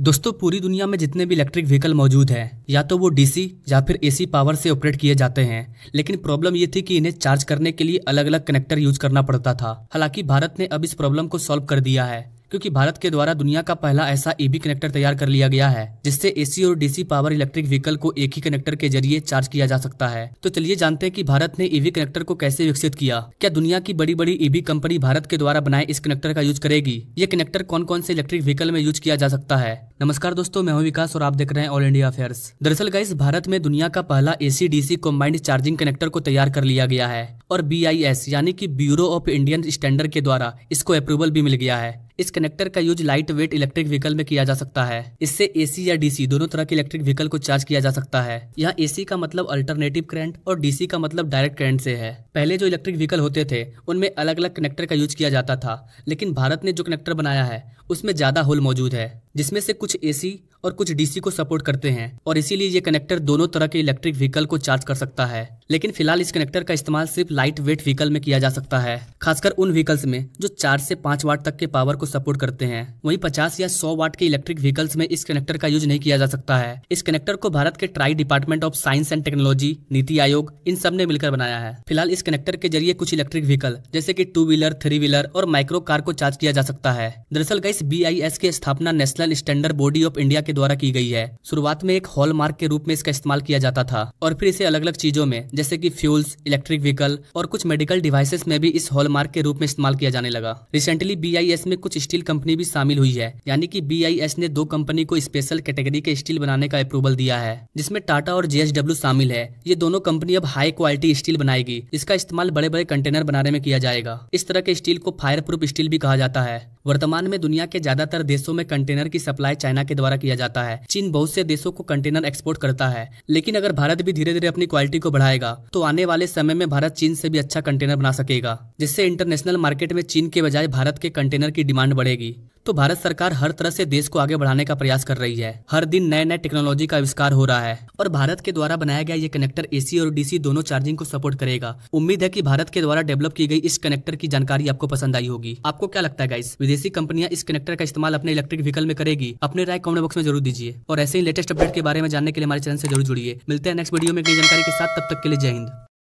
दोस्तों पूरी दुनिया में जितने भी इलेक्ट्रिक व्हीकल मौजूद हैं या तो वो डीसी या फिर एसी पावर से ऑपरेट किए जाते हैं लेकिन प्रॉब्लम ये थी कि इन्हें चार्ज करने के लिए अलग अलग कनेक्टर यूज करना पड़ता था हालांकि भारत ने अब इस प्रॉब्लम को सॉल्व कर दिया है क्योंकि भारत के द्वारा दुनिया का पहला ऐसा ईवी e कनेक्टर तैयार कर लिया गया है जिससे एसी और डीसी पावर इलेक्ट्रिक व्हीकल को एक ही कनेक्टर के जरिए चार्ज किया जा सकता है तो चलिए जानते हैं कि भारत ने ईवी e कनेक्टर को कैसे विकसित किया क्या दुनिया की बड़ी बड़ी ईवी कंपनी भारत के द्वारा बनाए इस कनेक्टर का यूज करेगी ये कनेक्टर कौन कौन से इलेक्ट्रिक व्हीकल में यूज किया जा सकता है नमस्कार दोस्तों मैं हूं विकास और आप देख रहे हैं ऑल इंडिया अफेयर्स दरअसल गाइस भारत में दुनिया का पहला AC DC combined charging connector को तैयार कर लिया गया है और बी यानी कि ब्यूरो ऑफ इंडियन स्टैंडर्ड के द्वारा इसको अप्रूवल भी मिल गया है इस कनेक्टर का use light weight electric vehicle में किया जा सकता है इससे एसी या डीसी दोनों तरह के इलेक्ट्रिक व्हीकल को चार्ज किया जा सकता है यहाँ एसी का मतलब अल्टरनेटिव करंट और डीसी का मतलब डायरेक्ट करंट से है पहले जो इलेक्ट्रिक व्हीकल होते थे उनमें अलग अलग कनेक्टर का यूज किया जाता था लेकिन भारत ने जो कनेक्टर बनाया है उसमें ज्यादा होल मौजूद है जिसमें से कुछ एसी और कुछ डीसी को सपोर्ट करते हैं और इसीलिए ये कनेक्टर दोनों तरह के इलेक्ट्रिक व्हीकल को चार्ज कर सकता है लेकिन फिलहाल इस कनेक्टर का इस्तेमाल सिर्फ लाइट वेट व्हीकल में किया जा सकता है खासकर उन व्हीकल्स में जो चार से पांच वाट तक के पावर को सपोर्ट करते हैं वहीं पचास या सौ वाट के इलेक्ट्रिक व्हीकल्स में इस कनेक्टर का यूज नहीं किया जा सकता है इस कनेक्टर को भारत के ट्राई department of science and technology NITI Aayog इन सब ने मिलकर बनाया है फिलहाल इस कनेक्टर के जरिए कुछ इलेक्ट्रिक व्हीकल जैसे की टू व्हीलर थ्री व्हीलर और माइक्रो कार को चार्ज किया जा सकता है दरअसल इस बी की स्थापना national standard body of India के द्वारा की गई है शुरुआत में एक हॉलमार्क के रूप में इसका इस्तेमाल किया जाता था और फिर इसे अलग अलग चीजों में जैसे कि फ्यूल्स इलेक्ट्रिक व्हीकल और कुछ मेडिकल डिवाइसेस में भी इस हॉलमार्क के रूप में इस्तेमाल किया जाने लगा रिसेंटली बीआईएस में कुछ स्टील कंपनी भी शामिल हुई है यानी कि बीआईएस ने दो कंपनी को स्पेशल कैटेगरी के स्टील बनाने का अप्रूवल दिया है जिसमें टाटा और जेएसडब्ल्यू शामिल है ये दोनों कंपनी अब हाई क्वालिटी स्टील बनाएगी इसका इस्तेमाल बड़े बड़े कंटेनर बनाने में किया जाएगा इस तरह के स्टील को फायर प्रूफ स्टील भी कहा जाता है वर्तमान में दुनिया के ज्यादातर देशों में कंटेनर की सप्लाई चाइना के द्वारा किया जाता है चीन बहुत से देशों को कंटेनर एक्सपोर्ट करता है लेकिन अगर भारत भी धीरे धीरे अपनी क्वालिटी को बढ़ाएगा तो आने वाले समय में भारत चीन से भी अच्छा कंटेनर बना सकेगा जिससे इंटरनेशनल मार्केट में चीन के बजाय भारत के कंटेनर की डिमांड बढ़ेगी तो भारत सरकार हर तरह से देश को आगे बढ़ाने का प्रयास कर रही है हर दिन नए नए टेक्नोलॉजी का आविष्कार हो रहा है और भारत के द्वारा बनाया गया ये कनेक्टर एसी और डीसी दोनों चार्जिंग को सपोर्ट करेगा उम्मीद है की भारत के द्वारा डेवलप की गई इस कनेक्टर की जानकारी आपको पसंद आई होगी आपको क्या लगता है गाइस विदेशी कंपनियां इस कनेक्टर का इस्तेमाल अपने इलेक्ट्रिक व्हीकल में करेगी अपने राय कॉमेंट बॉक्स में जरूर दीजिए और ऐसे ही लेटेस्ट अपडेट के बारे में जानने के लिए हमारे चैनल से जरूर जुड़िए मिलते हैं नेक्स्ट वीडियो में नई जानकारी के साथ तब तक के लिए जय हिंद